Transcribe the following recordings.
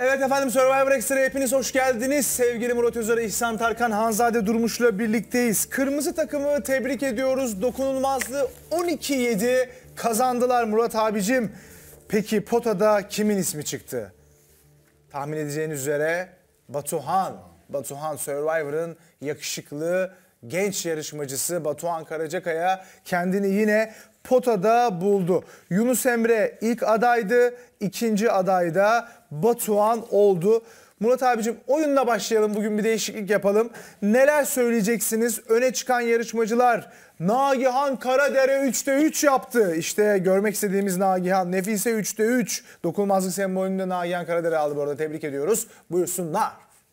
Evet efendim Survivor Extra'ya hepiniz hoş geldiniz. Sevgili Murat Özer, İhsan Tarkan, Hanzade Durmuş'la birlikteyiz. Kırmızı takımı tebrik ediyoruz. Dokunulmazlığı 12-7 kazandılar Murat abicim. Peki potada kimin ismi çıktı? Tahmin edeceğiniz üzere Batuhan. Batuhan Survivor'ın yakışıklı genç yarışmacısı Batuhan Karacakaya kendini yine potada buldu. Yunus Emre ilk adaydı, ikinci aday da Batuhan oldu. Murat abicim oyunla başlayalım bugün bir değişiklik yapalım. Neler söyleyeceksiniz? Öne çıkan yarışmacılar Nagihan Karadere 3'te 3 yaptı. İşte görmek istediğimiz Nagihan. Nefise 3'te 3. Dokunmazlık sembolünde Nagihan Karadere aldı bu arada. Tebrik ediyoruz. Buyursunlar.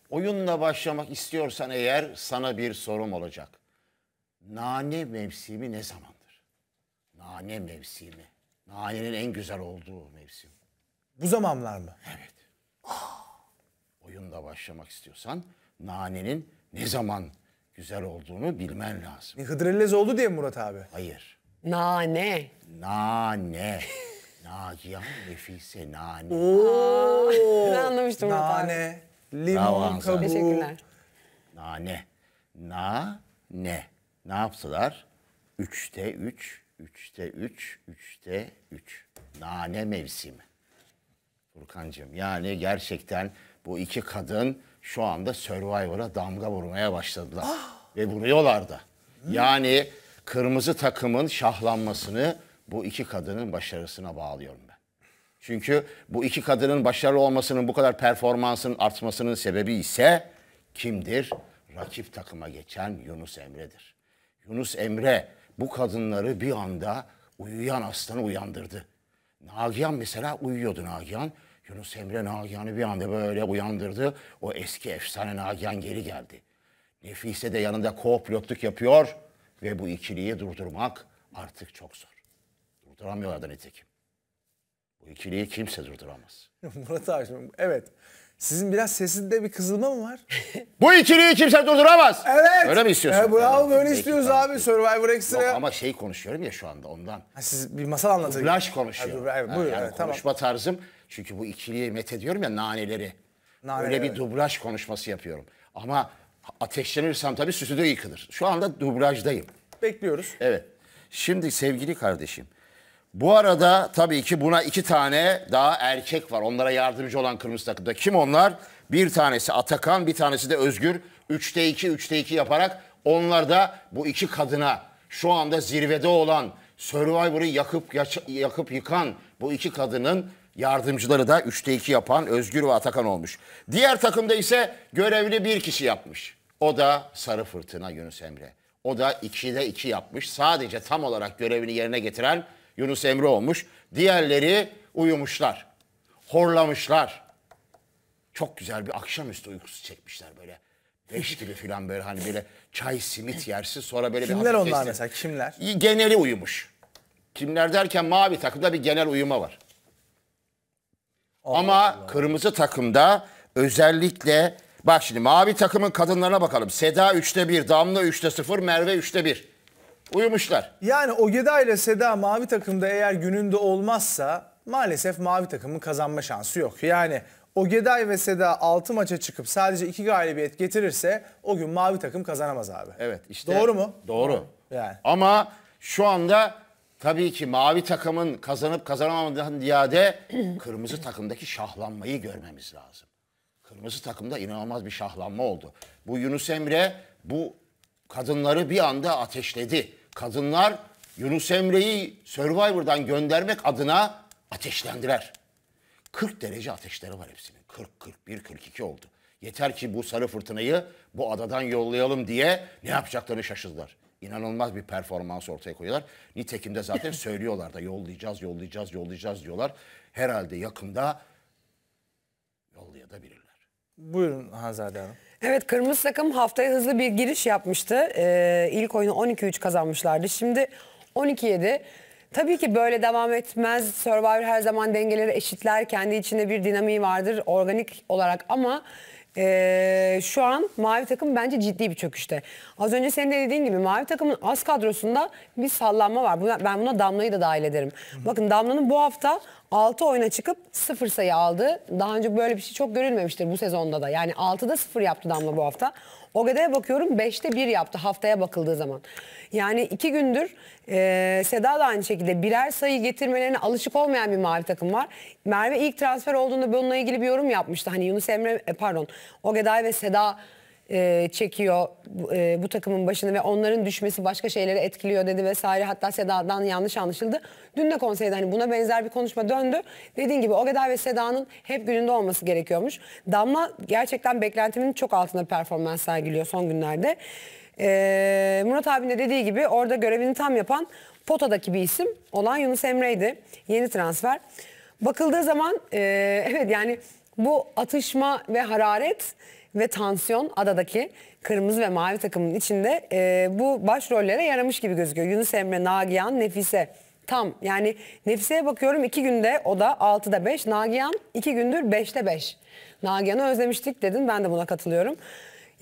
Oyunla başlamak istiyorsan eğer sana bir sorum olacak. Nane mevsimi ne zaman? Nane mevsimi. Nanenin en güzel olduğu mevsim. Bu zamanlar mı? Evet. Ah, oyunla başlamak istiyorsan nanenin ne zaman güzel olduğunu bilmen lazım. E, Hıdrellez oldu diye mi Murat abi? Hayır. Nane. Nane. Nagihan Nefise nane. Oo. ben anlamıştım Murat abi. Nane. Limon Ramazan. kabuğu. Teşekkürler. Nane. Na ne. Ne yaptılar? Üçte üç Üçte üç, üçte üç. Nane mevsimi. Furkan'cığım yani gerçekten bu iki kadın şu anda Survivor'a damga vurmaya başladılar. Ah. Ve vuruyorlar da. Yani kırmızı takımın şahlanmasını bu iki kadının başarısına bağlıyorum ben. Çünkü bu iki kadının başarılı olmasının bu kadar performansın artmasının sebebi ise kimdir? Rakip takıma geçen Yunus Emre'dir. Yunus Emre bu kadınları bir anda uyuyan aslanı uyandırdı. Nagihan mesela uyuyordu Nagihan. Yunus Emre Nagihan'ı bir anda böyle uyandırdı. O eski efsane Nagihan geri geldi. Nefise de yanında co-pilotluk yapıyor ve bu ikiliyi durdurmak artık çok zor. Durduramıyorlar da nitekim. Bu ikiliyi kimse durduramaz. Murat abi, evet. Sizin biraz sesinde bir kızılma mı var? Bu ikiliyi kimse durduramaz. Evet. Öyle mi istiyorsun? E, bravo evet. böyle istiyoruz Peki, abi Survivor Extra. ama şey konuşuyorum ya şu anda ondan. Ha, siz bir masal anlatıyorsunuz. Dublaj konuşuyor. Ha, evet, buyur, yani evet, konuşma tamam. tarzım çünkü bu ikiliyi met diyorum ya naneleri. Naneleri. Öyle bir dublaj konuşması yapıyorum. Ama ateşlenirsem tabii stüdyo yıkılır. Şu anda dublajdayım. Bekliyoruz. Evet. Şimdi sevgili kardeşim bu arada tabii ki buna iki tane daha erkek var. Onlara yardımcı olan kırmızı takımda. Kim onlar? Bir tanesi Atakan, bir tanesi de Özgür. Üçte iki, üçte iki yaparak onlar da bu iki kadına şu anda zirvede olan Survivor'ı yakıp yakıp yıkan bu iki kadının yardımcıları da üçte iki yapan Özgür ve Atakan olmuş. Diğer takımda ise görevli bir kişi yapmış. O da Sarı Fırtına Yunus Emre. O da 2'de 2 yapmış. Sadece tam olarak görevini yerine getiren Yunus Emre olmuş. Diğerleri uyumuşlar. Horlamışlar. Çok güzel bir akşamüstü uykusu çekmişler böyle. Beş gibi falan böyle hani böyle çay simit yersin sonra böyle kimler bir Kimler onlar mesela kimler? Geneli uyumuş. Kimler derken mavi takımda bir genel uyuma var. Allah Ama Allah. kırmızı takımda özellikle bak şimdi mavi takımın kadınlarına bakalım. Seda 3'te 1, Damla 3'te 0, Merve 3'te 1. Uyumuşlar. Yani Ogeda ile Seda mavi takımda eğer gününde olmazsa maalesef mavi takımın kazanma şansı yok. Yani Ogeday ve Seda 6 maça çıkıp sadece 2 galibiyet getirirse o gün mavi takım kazanamaz abi. Evet işte. Doğru mu? Doğru. Yani. Ama şu anda tabii ki mavi takımın kazanıp kazanamadan ziyade kırmızı takımdaki şahlanmayı görmemiz lazım. Kırmızı takımda inanılmaz bir şahlanma oldu. Bu Yunus Emre bu kadınları bir anda ateşledi. Kadınlar Yunus Emre'yi Survivor'dan göndermek adına ateşlendiler. 40 derece ateşleri var hepsinin. 40, 41, 42 oldu. Yeter ki bu sarı fırtınayı bu adadan yollayalım diye ne yapacaklarını şaşırdılar. İnanılmaz bir performans ortaya koyuyorlar. Nitekim de zaten söylüyorlar da yollayacağız, yollayacağız, yollayacağız diyorlar. Herhalde yakında yollayabilirler. Buyurun Hanzade Hanım. Evet kırmızı takım haftaya hızlı bir giriş yapmıştı. Ee, ilk oyunu 12-3 kazanmışlardı. Şimdi 12-7. Tabii ki böyle devam etmez. Survivor her zaman dengeleri eşitler. Kendi içinde bir dinamiği vardır organik olarak ama ee, şu an mavi takım bence ciddi bir çöküşte. Az önce senin de dediğin gibi mavi takımın az kadrosunda bir sallanma var. ben buna Damla'yı da dahil ederim. Hı. Bakın Damla'nın bu hafta 6 oyuna çıkıp 0 sayı aldı. Daha önce böyle bir şey çok görülmemiştir bu sezonda da. Yani 6'da 0 yaptı Damla bu hafta. OGD'ye bakıyorum 5'te 1 yaptı haftaya bakıldığı zaman. Yani 2 gündür e, Seda da aynı şekilde birer sayı getirmelerine alışık olmayan bir mavi takım var. Merve ilk transfer olduğunda bununla ilgili bir yorum yapmıştı. Hani Yunus Emre e, pardon OGD'ye ve Seda e, çekiyor e, bu takımın başını ve onların düşmesi başka şeyleri etkiliyor dedi vesaire. Hatta Seda'dan yanlış anlaşıldı. Dün de konseyde hani buna benzer bir konuşma döndü. Dediğin gibi Ogeda ve Seda'nın hep gününde olması gerekiyormuş. Damla gerçekten beklentimin çok altında performans sergiliyor son günlerde. E, Murat abinin de dediği gibi orada görevini tam yapan potadaki bir isim olan Yunus Emre'ydi. Yeni transfer. Bakıldığı zaman e, evet yani bu atışma ve hararet ve tansiyon adadaki kırmızı ve mavi takımın içinde e, bu başrollere yaramış gibi gözüküyor. Yunus Emre, Nagihan, Nefise tam yani Nefise'ye bakıyorum iki günde o da 6'da 5, Nagihan iki gündür 5'te 5. Nagihan'ı özlemiştik dedin ben de buna katılıyorum.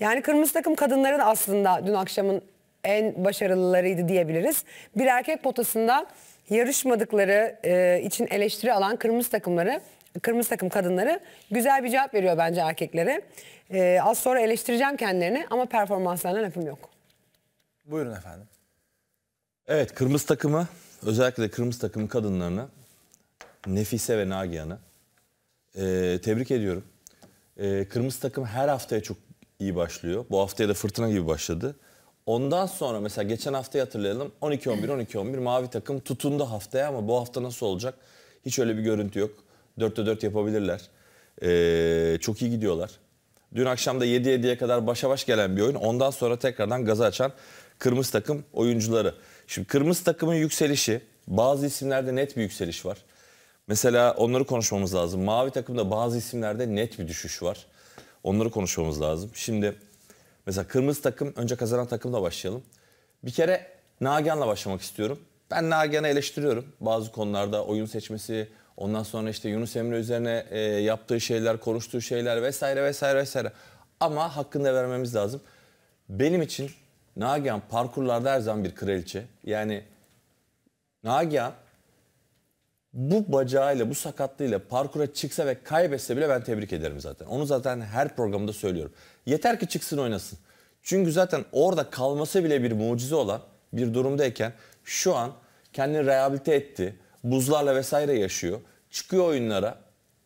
Yani kırmızı takım kadınların aslında dün akşamın en başarılılarıydı diyebiliriz. Bir erkek potasında yarışmadıkları e, için eleştiri alan kırmızı takımları kırmızı takım kadınları güzel bir cevap veriyor bence erkeklere. Ee, az sonra eleştireceğim kendilerini ama performanslarına lafım yok. Buyurun efendim. Evet kırmızı takımı özellikle kırmızı takım kadınlarını Nefise ve Nagihan'ı e, tebrik ediyorum. E, kırmızı takım her haftaya çok iyi başlıyor. Bu haftaya da fırtına gibi başladı. Ondan sonra mesela geçen haftayı hatırlayalım 12-11 12-11 mavi takım tutundu haftaya ama bu hafta nasıl olacak? Hiç öyle bir görüntü yok. 4'te 4 yapabilirler. Ee, çok iyi gidiyorlar. Dün akşam da 7-7'ye kadar başa baş gelen bir oyun. Ondan sonra tekrardan gaza açan kırmızı takım oyuncuları. Şimdi kırmızı takımın yükselişi bazı isimlerde net bir yükseliş var. Mesela onları konuşmamız lazım. Mavi takımda bazı isimlerde net bir düşüş var. Onları konuşmamız lazım. Şimdi mesela kırmızı takım önce kazanan takımla başlayalım. Bir kere Nagihan'la başlamak istiyorum. Ben Nagihan'ı eleştiriyorum. Bazı konularda oyun seçmesi, Ondan sonra işte Yunus Emre üzerine e, yaptığı şeyler, konuştuğu şeyler vesaire vesaire vesaire. Ama hakkını da vermemiz lazım. Benim için Nagihan parkurlarda her zaman bir kraliçe. Yani Nagihan bu bacağıyla, bu sakatlığıyla parkura çıksa ve kaybetse bile ben tebrik ederim zaten. Onu zaten her programda söylüyorum. Yeter ki çıksın oynasın. Çünkü zaten orada kalması bile bir mucize olan bir durumdayken şu an kendini rehabilite etti buzlarla vesaire yaşıyor. Çıkıyor oyunlara.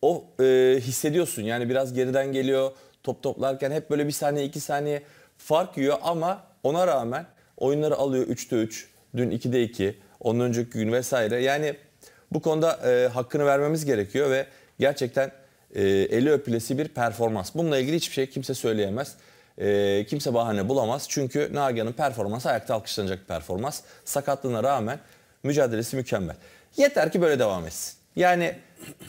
O e, hissediyorsun yani biraz geriden geliyor. Top toplarken hep böyle bir saniye iki saniye fark yiyor ama ona rağmen oyunları alıyor 3'te 3. Dün 2'de 2. onun önceki gün vesaire. Yani bu konuda e, hakkını vermemiz gerekiyor ve gerçekten e, eli öpülesi bir performans. Bununla ilgili hiçbir şey kimse söyleyemez. E, kimse bahane bulamaz. Çünkü Nagihan'ın performansı ayakta alkışlanacak bir performans. Sakatlığına rağmen mücadelesi mükemmel. Yeter ki böyle devam etsin. Yani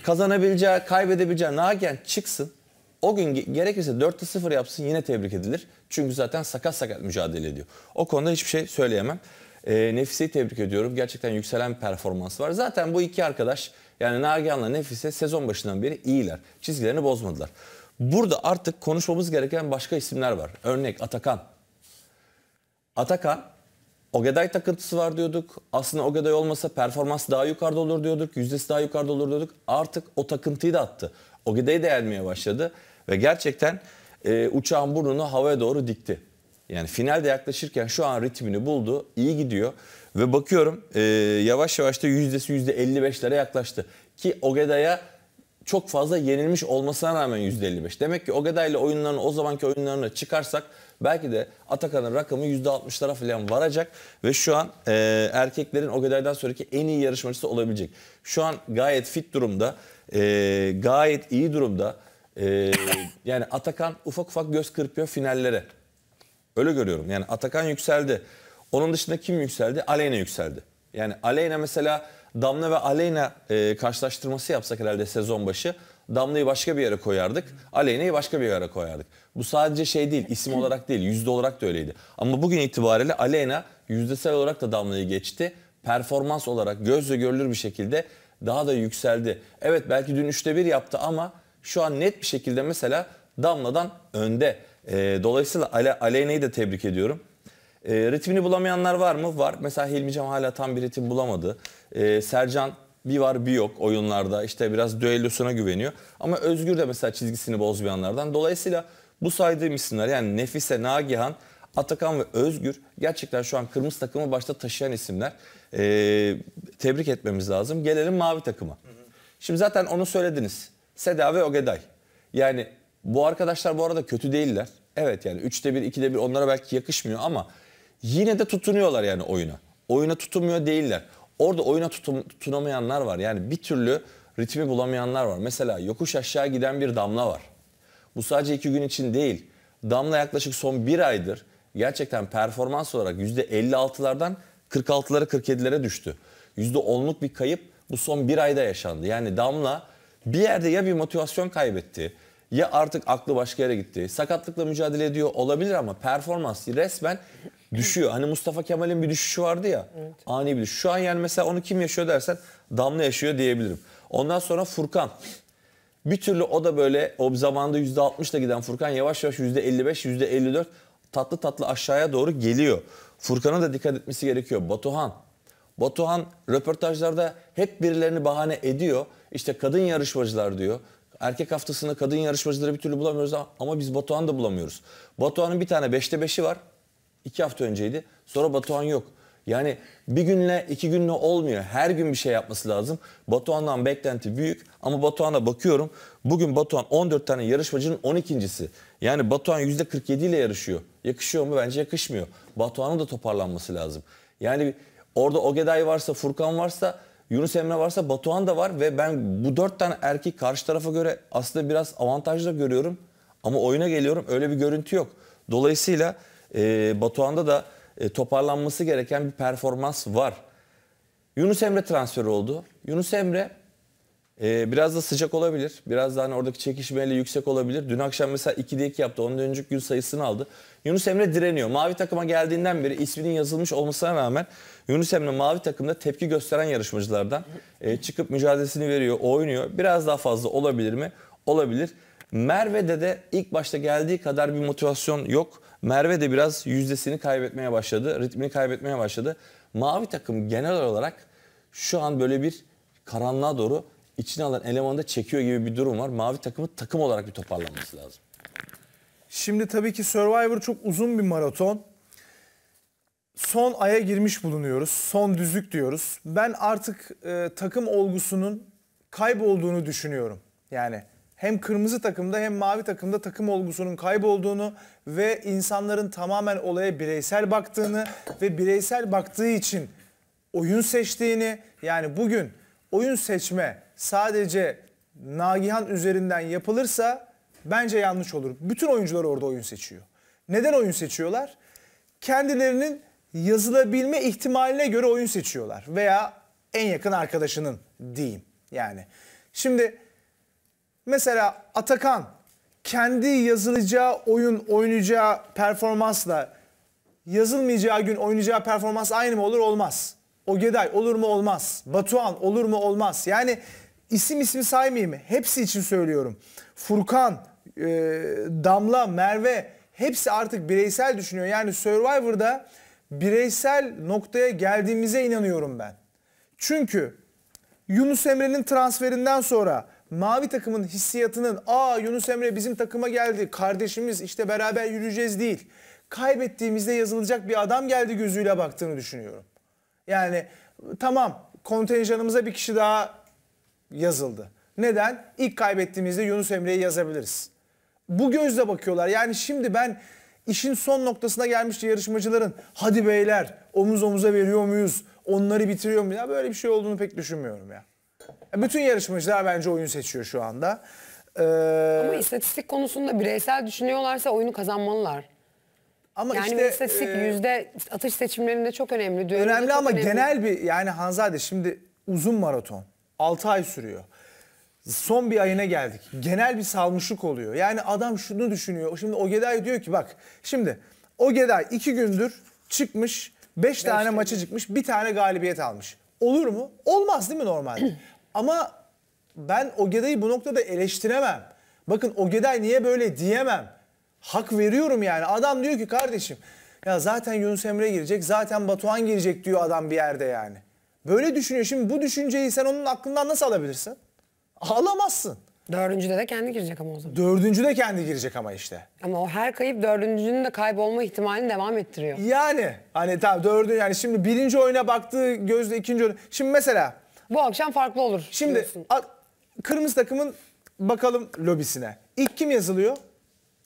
kazanabileceği, kaybedebileceği Nagen çıksın. O gün gerekirse 4-0 yapsın yine tebrik edilir. Çünkü zaten sakat sakat mücadele ediyor. O konuda hiçbir şey söyleyemem. E, ee, Nefise'yi tebrik ediyorum. Gerçekten yükselen bir performans var. Zaten bu iki arkadaş yani Nagihan'la Nefise sezon başından beri iyiler. Çizgilerini bozmadılar. Burada artık konuşmamız gereken başka isimler var. Örnek Atakan. Atakan Ogeday takıntısı var diyorduk. Aslında Ogeday olmasa performans daha yukarıda olur diyorduk. Yüzdesi daha yukarıda olur diyorduk. Artık o takıntıyı da attı. Ogeday değermeye başladı. Ve gerçekten e, uçağın burnunu havaya doğru dikti. Yani finalde yaklaşırken şu an ritmini buldu. iyi gidiyor. Ve bakıyorum e, yavaş yavaş da yüzdesi %55'lere yaklaştı. Ki Ogeday'a çok fazla yenilmiş olmasına rağmen %55. Demek ki Ogeday ile oyunlarını o zamanki oyunlarını çıkarsak Belki de Atakan'ın rakamı %60'lara falan varacak ve şu an e, erkeklerin kadardan sonraki en iyi yarışmacısı olabilecek. Şu an gayet fit durumda, e, gayet iyi durumda. E, yani Atakan ufak ufak göz kırpıyor finallere. Öyle görüyorum. Yani Atakan yükseldi. Onun dışında kim yükseldi? Aleyna yükseldi. Yani Aleyna mesela Damla ve Aleyna e, karşılaştırması yapsak herhalde sezon başı Damla'yı başka bir yere koyardık. Aleyna'yı başka bir yere koyardık. Bu sadece şey değil, isim olarak değil, yüzde olarak da öyleydi. Ama bugün itibariyle Aleyna yüzdesel olarak da Damla'yı geçti. Performans olarak gözle görülür bir şekilde daha da yükseldi. Evet belki dün üçte bir yaptı ama şu an net bir şekilde mesela Damla'dan önde. E, dolayısıyla Ale, Aleyna'yı da tebrik ediyorum. E, ritmini bulamayanlar var mı? Var. Mesela Hilmi Cem hala tam bir ritim bulamadı. E, Sercan bir var bir yok oyunlarda. İşte biraz düellosuna güveniyor. Ama Özgür de mesela çizgisini bozmayanlardan. Dolayısıyla bu saydığım isimler yani Nefise, Nagihan, Atakan ve Özgür gerçekten şu an kırmızı takımı başta taşıyan isimler. Ee, tebrik etmemiz lazım. Gelelim mavi takıma. Şimdi zaten onu söylediniz. Seda ve Ogeday. Yani bu arkadaşlar bu arada kötü değiller. Evet yani 3'te 1, 2'de 1 onlara belki yakışmıyor ama yine de tutunuyorlar yani oyuna. Oyuna tutunmuyor değiller. Orada oyuna tutum, tutunamayanlar var. Yani bir türlü ritmi bulamayanlar var. Mesela yokuş aşağı giden bir damla var. Bu sadece iki gün için değil. Damla yaklaşık son bir aydır gerçekten performans olarak %56'lardan 46'lara 47'lere düştü. %10'luk bir kayıp bu son bir ayda yaşandı. Yani Damla bir yerde ya bir motivasyon kaybetti ya artık aklı başka yere gitti. Sakatlıkla mücadele ediyor olabilir ama performansı resmen Düşüyor. Hani Mustafa Kemal'in bir düşüşü vardı ya. Evet. Ani bir düşüş. Şu an yani mesela onu kim yaşıyor dersen Damla yaşıyor diyebilirim. Ondan sonra Furkan. Bir türlü o da böyle o zamanda %60'la giden Furkan yavaş yavaş %55, %54 tatlı tatlı aşağıya doğru geliyor. Furkan'a da dikkat etmesi gerekiyor. Batuhan. Batuhan röportajlarda hep birilerini bahane ediyor. İşte kadın yarışmacılar diyor. Erkek haftasında kadın yarışmacıları bir türlü bulamıyoruz ama biz Batuhan'ı da bulamıyoruz. Batuhan'ın bir tane 5'te 5'i var. İki hafta önceydi. Sonra Batuhan yok. Yani bir günle iki günle olmuyor. Her gün bir şey yapması lazım. Batuhan'dan beklenti büyük ama Batuhan'a bakıyorum. Bugün Batuhan 14 tane yarışmacının 12.si. Yani Batuhan %47 ile yarışıyor. Yakışıyor mu? Bence yakışmıyor. Batuhan'ın da toparlanması lazım. Yani orada Ogeday varsa, Furkan varsa, Yunus Emre varsa Batuhan da var ve ben bu 4 tane erkek karşı tarafa göre aslında biraz avantajlı görüyorum. Ama oyuna geliyorum öyle bir görüntü yok. Dolayısıyla e, Batuhan'da da e, toparlanması gereken bir performans var. Yunus Emre transferi oldu. Yunus Emre e, biraz da sıcak olabilir. Biraz daha hani oradaki çekişmeyle yüksek olabilir. Dün akşam mesela 2'de 2 yaptı. Ondan önceki gün sayısını aldı. Yunus Emre direniyor. Mavi takıma geldiğinden beri isminin yazılmış olmasına rağmen Yunus Emre mavi takımda tepki gösteren yarışmacılardan. E, çıkıp mücadelesini veriyor, oynuyor. Biraz daha fazla olabilir mi? Olabilir. Merve'de de ilk başta geldiği kadar bir motivasyon yok. Merve de biraz yüzdesini kaybetmeye başladı, ritmini kaybetmeye başladı. Mavi takım genel olarak şu an böyle bir karanlığa doğru içine alan elemanı da çekiyor gibi bir durum var. Mavi takımı takım olarak bir toparlanması lazım. Şimdi tabii ki Survivor çok uzun bir maraton. Son aya girmiş bulunuyoruz. Son düzük diyoruz. Ben artık e, takım olgusunun kaybolduğunu düşünüyorum. Yani hem kırmızı takımda hem mavi takımda takım olgusunun kaybolduğunu ve insanların tamamen olaya bireysel baktığını ve bireysel baktığı için oyun seçtiğini yani bugün oyun seçme sadece Nagihan üzerinden yapılırsa bence yanlış olur. Bütün oyuncular orada oyun seçiyor. Neden oyun seçiyorlar? Kendilerinin yazılabilme ihtimaline göre oyun seçiyorlar veya en yakın arkadaşının diyeyim yani. Şimdi Mesela Atakan kendi yazılacağı oyun oynayacağı performansla yazılmayacağı gün oynayacağı performans aynı mı olur olmaz. Ogeday olur mu olmaz. Batuhan olur mu olmaz. Yani isim ismi saymayayım. Hepsi için söylüyorum. Furkan, e, Damla, Merve hepsi artık bireysel düşünüyor. Yani Survivor'da bireysel noktaya geldiğimize inanıyorum ben. Çünkü Yunus Emre'nin transferinden sonra mavi takımın hissiyatının aa Yunus Emre bizim takıma geldi kardeşimiz işte beraber yürüyeceğiz değil. Kaybettiğimizde yazılacak bir adam geldi gözüyle baktığını düşünüyorum. Yani tamam kontenjanımıza bir kişi daha yazıldı. Neden? İlk kaybettiğimizde Yunus Emre'yi yazabiliriz. Bu gözle bakıyorlar. Yani şimdi ben işin son noktasına gelmişti yarışmacıların. Hadi beyler omuz omuza veriyor muyuz? Onları bitiriyor muyuz? Ya böyle bir şey olduğunu pek düşünmüyorum ya. Bütün yarışmacılar bence oyun seçiyor şu anda. Ee, Ama istatistik konusunda bireysel düşünüyorlarsa oyunu kazanmalılar. Ama yani işte, istatistik e, yüzde atış seçimlerinde çok önemli. Önemli ama önemli. genel bir yani Hanzade şimdi uzun maraton 6 ay sürüyor. Son bir ayına geldik. Genel bir salmışlık oluyor. Yani adam şunu düşünüyor. Şimdi Ogeday diyor ki bak şimdi Ogeday 2 gündür çıkmış 5 tane maçı çıkmış bir tane galibiyet almış. Olur mu? Olmaz değil mi normalde? Ama ben Ogeday'ı bu noktada eleştiremem. Bakın Ogeday niye böyle diyemem. Hak veriyorum yani. Adam diyor ki kardeşim ya zaten Yunus Emre girecek, zaten Batuhan girecek diyor adam bir yerde yani. Böyle düşünüyor. Şimdi bu düşünceyi sen onun aklından nasıl alabilirsin? Alamazsın. Dördüncüde de kendi girecek ama o zaman. Dördüncü de kendi girecek ama işte. Ama o her kayıp dördüncünün de kaybolma ihtimalini devam ettiriyor. Yani hani tamam dördüncü yani şimdi birinci oyuna baktığı gözle ikinci oyuna. Şimdi mesela bu akşam farklı olur. Şimdi kırmızı takımın bakalım lobisine. İlk kim yazılıyor?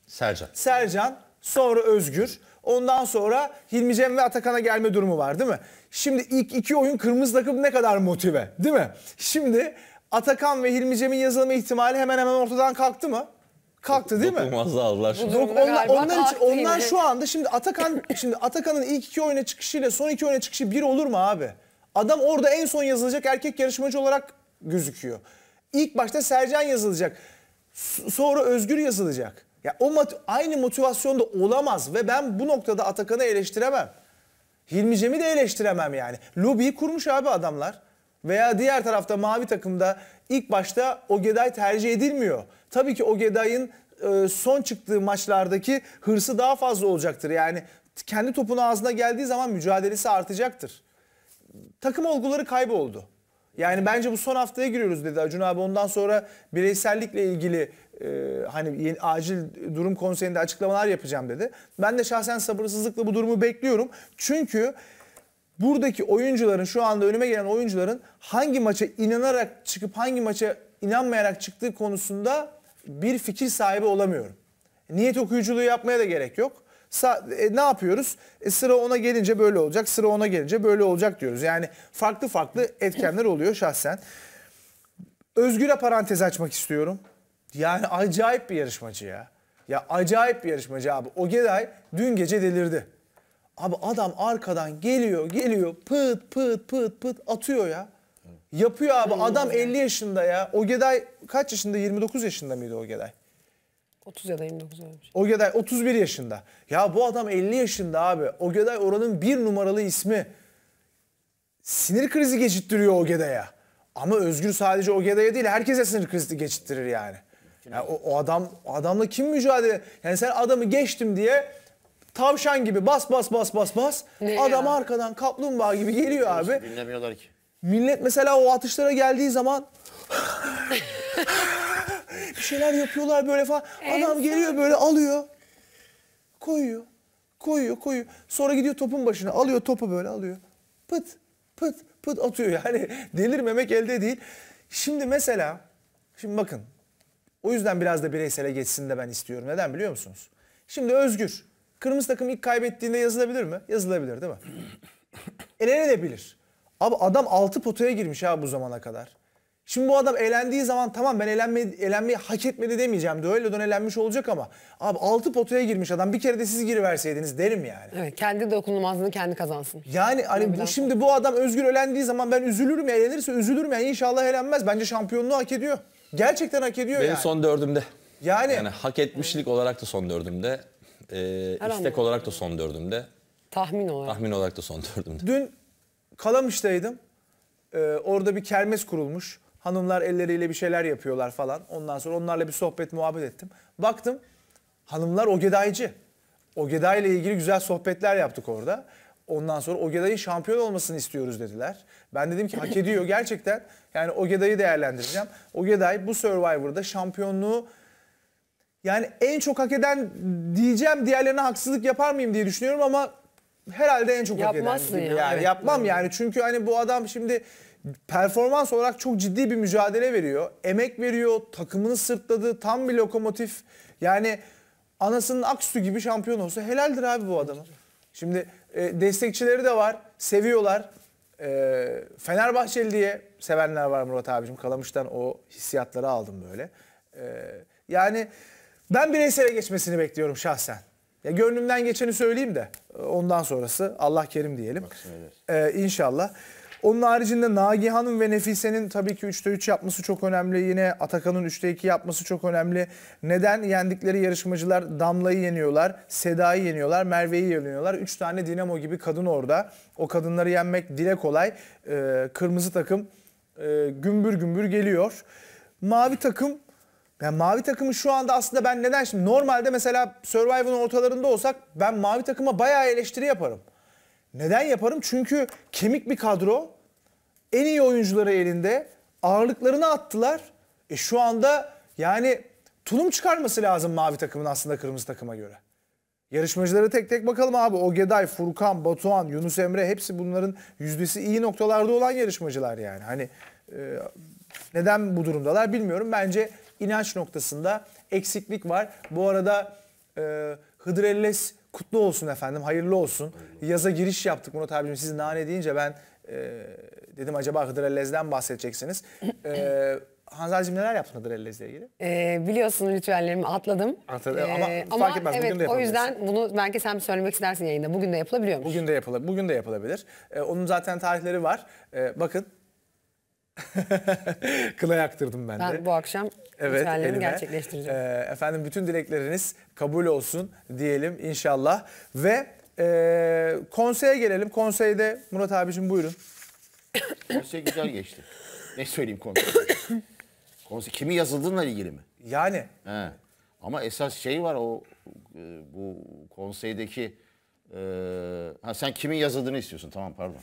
Sercan. Sercan, sonra Özgür. Ondan sonra Hilmi Cem ve Atakan'a gelme durumu var değil mi? Şimdi ilk iki oyun kırmızı takım ne kadar motive değil mi? Şimdi Atakan ve Hilmi Cem'in yazılma ihtimali hemen hemen ortadan kalktı mı? Kalktı değil mi? Dokunmaz da Allah onlar, onlar, için, onlar şu anda şimdi Atakan şimdi Atakan'ın ilk iki oyuna çıkışıyla son iki oyuna çıkışı bir olur mu abi? Adam orada en son yazılacak erkek yarışmacı olarak gözüküyor. İlk başta Sercan yazılacak. Sonra Özgür yazılacak. Ya o mot aynı motivasyonda olamaz ve ben bu noktada Atakan'ı eleştiremem. Hilmi Cem'i de eleştiremem yani. Lobiyi kurmuş abi adamlar. Veya diğer tarafta mavi takımda ilk başta Ogeday tercih edilmiyor. Tabii ki Ogeday'ın e, son çıktığı maçlardaki hırsı daha fazla olacaktır. Yani kendi topun ağzına geldiği zaman mücadelesi artacaktır takım olguları kayboldu. Yani bence bu son haftaya giriyoruz dedi Acun abi. Ondan sonra bireysellikle ilgili e, hani yeni, acil durum konseyinde açıklamalar yapacağım dedi. Ben de şahsen sabırsızlıkla bu durumu bekliyorum. Çünkü buradaki oyuncuların şu anda önüme gelen oyuncuların hangi maça inanarak çıkıp hangi maça inanmayarak çıktığı konusunda bir fikir sahibi olamıyorum. Niyet okuyuculuğu yapmaya da gerek yok e, ne yapıyoruz? E, sıra ona gelince böyle olacak, sıra ona gelince böyle olacak diyoruz. Yani farklı farklı etkenler oluyor şahsen. Özgür'e parantez açmak istiyorum. Yani acayip bir yarışmacı ya. Ya acayip bir yarışmacı abi. O Geday dün gece delirdi. Abi adam arkadan geliyor geliyor pıt pıt pıt pıt atıyor ya. Yapıyor abi adam 50 yaşında ya. O Geday kaç yaşında? 29 yaşında mıydı Geday? 30 ya da 29 olmuş. Ogeday 31 yaşında. Ya bu adam 50 yaşında abi. Ogeday oranın bir numaralı ismi. Sinir krizi geçittiriyor Ogeday'a. Ama Özgür sadece Ogeday'a değil herkese sinir krizi geçittirir yani. yani o, o adam o adamla kim mücadele? Yani sen adamı geçtim diye tavşan gibi bas bas bas bas bas. Ne adam ya? arkadan kaplumbağa gibi geliyor abi. Dinlemiyorlar ki. Millet mesela o atışlara geldiği zaman bir şeyler yapıyorlar böyle falan. Adam geliyor böyle alıyor. Koyuyor. Koyuyor koyuyor. Sonra gidiyor topun başına alıyor topu böyle alıyor. Pıt pıt pıt atıyor yani. Delirmemek elde değil. Şimdi mesela şimdi bakın. O yüzden biraz da bireysele geçsin de ben istiyorum. Neden biliyor musunuz? Şimdi Özgür. Kırmızı takım ilk kaybettiğinde yazılabilir mi? Yazılabilir değil mi? Elenebilir. Abi adam altı potaya girmiş ha bu zamana kadar. Şimdi bu adam elendiği zaman tamam ben elenme, elenmeyi hak etmedi demeyeceğim. De öyle dönelenmiş olacak ama. Abi altı potaya girmiş adam bir kere de siz giriverseydiniz derim yani. Evet kendi dokunulmazlığını kendi kazansın. Yani hani bu, şimdi bu adam özgür elendiği zaman ben üzülürüm ya elenirse üzülürüm yani inşallah elenmez. Bence şampiyonluğu hak ediyor. Gerçekten hak ediyor Benim yani. son dördümde. Yani. yani hak etmişlik olarak da son dördümde. Ee, istek olarak da son dördümde. Tahmin olarak. Tahmin olarak da son dördümde. Dün Kalamış'taydım. Ee, orada bir kermes kurulmuş. Hanımlar elleriyle bir şeyler yapıyorlar falan. Ondan sonra onlarla bir sohbet muhabbet ettim. Baktım hanımlar o Ogedaycı. Ogeday ile ilgili güzel sohbetler yaptık orada. Ondan sonra Ogeday'ın şampiyon olmasını istiyoruz dediler. Ben dedim ki hak ediyor gerçekten. Yani Ogeday'ı değerlendireceğim. Ogeday bu Survivor'da şampiyonluğu yani en çok hak eden diyeceğim diğerlerine haksızlık yapar mıyım diye düşünüyorum ama herhalde en çok Yapmazsın hak eden. Yapmazsın ya. Yani. Evet, Yapmam yani çünkü hani bu adam şimdi performans olarak çok ciddi bir mücadele veriyor. Emek veriyor, takımını sırtladı, tam bir lokomotif. Yani anasının ak aksütü gibi şampiyon olsa helaldir abi bu adamı. Şimdi e, destekçileri de var, seviyorlar. E, Fenerbahçeli diye sevenler var Murat abicim. Kalamış'tan o hissiyatları aldım böyle. E, yani ben bireysele geçmesini bekliyorum şahsen. Ya gönlümden geçeni söyleyeyim de ondan sonrası Allah kerim diyelim. Ee, inşallah. Onun haricinde Nagihan'ın ve Nefise'nin tabii ki 3'te 3 yapması çok önemli. Yine Atakan'ın 3'te 2 yapması çok önemli. Neden? Yendikleri yarışmacılar Damla'yı yeniyorlar, Seda'yı yeniyorlar, Merve'yi yeniyorlar. 3 tane Dinamo gibi kadın orada. O kadınları yenmek dile kolay. Ee, kırmızı takım e, gümbür gümbür geliyor. Mavi takım yani mavi takımı şu anda aslında ben neden şimdi normalde mesela Survivor'un ortalarında olsak ben mavi takıma bayağı eleştiri yaparım. Neden yaparım? Çünkü kemik bir kadro. En iyi oyuncuları elinde. Ağırlıklarını attılar. E şu anda yani tulum çıkarması lazım mavi takımın aslında kırmızı takıma göre. Yarışmacılara tek tek bakalım abi. Ogeday, Furkan, Batuhan, Yunus Emre hepsi bunların yüzdesi iyi noktalarda olan yarışmacılar yani. Hani e, neden bu durumdalar bilmiyorum. Bence inanç noktasında eksiklik var. Bu arada e, Hıdrellez Kutlu olsun efendim, hayırlı olsun. Yaza giriş yaptık Murat abicim. Siz nane deyince ben e, dedim acaba Hıdır Ellezden bahsedeceksiniz. E, Hanzer'cim neler yaptın Hıdrellez'le ilgili? E, biliyorsun ritüellerimi atladım. Atladım e, ama, ama fark etmez evet, bugün de O yüzden bunu belki sen söylemek istersin yayında. Bugün de yapılabiliyormuş. Bugün de, yapılabilir. bugün de yapılabilir. E, onun zaten tarihleri var. E, bakın Kına yaktırdım ben, ben de. Ben bu akşam evet, ritüellerimi gerçekleştireceğim. Ee, efendim bütün dilekleriniz kabul olsun diyelim inşallah. Ve e, konseye gelelim. Konseyde Murat abicim buyurun. Konsey güzel geçti. Ne söyleyeyim konsey? konsey kimi yazıldığınla ilgili mi? Yani. He. Ama esas şey var o e, bu konseydeki ee, ha sen kimin yazıldığını istiyorsun. Tamam pardon.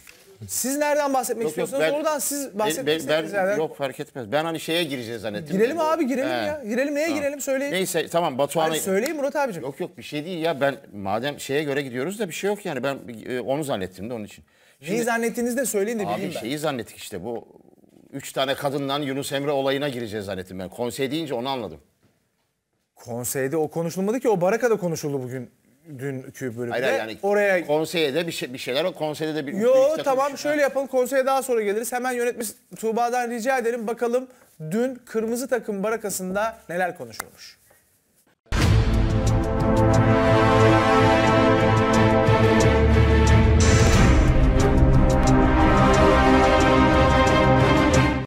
Siz nereden bahsetmek yok, istiyorsunuz? Yok, ben, Oradan siz bahsetmek ben, ben, yerden... Yok fark etmez. Ben hani şeye gireceğiz zannettim. Girelim yani. abi girelim He. ya. Girelim neye tamam. girelim söyleyin. Neyse tamam Batuhan'a... Yani söyleyin Murat abicim. Yok yok bir şey değil ya. Ben madem şeye göre gidiyoruz da bir şey yok yani. Ben e, onu zannettim de onun için. Şimdi, Neyi zannettiğinizi de söyleyin de bileyim abi, ben. Abi şeyi zannettik işte bu üç tane kadından Yunus Emre olayına gireceğiz zannettim ben. Konsey deyince onu anladım. Konseyde o konuşulmadı ki o barakada konuşuldu bugün dünkü bölümde. Hayır, yani oraya konseye de bir, şey, bir şeyler o konseyde de bir Yo bir tamam şey- şöyle ha. yapalım konseye daha sonra geliriz. Hemen yönetmiş Tuğba'dan rica edelim bakalım dün kırmızı takım barakasında neler konuşulmuş.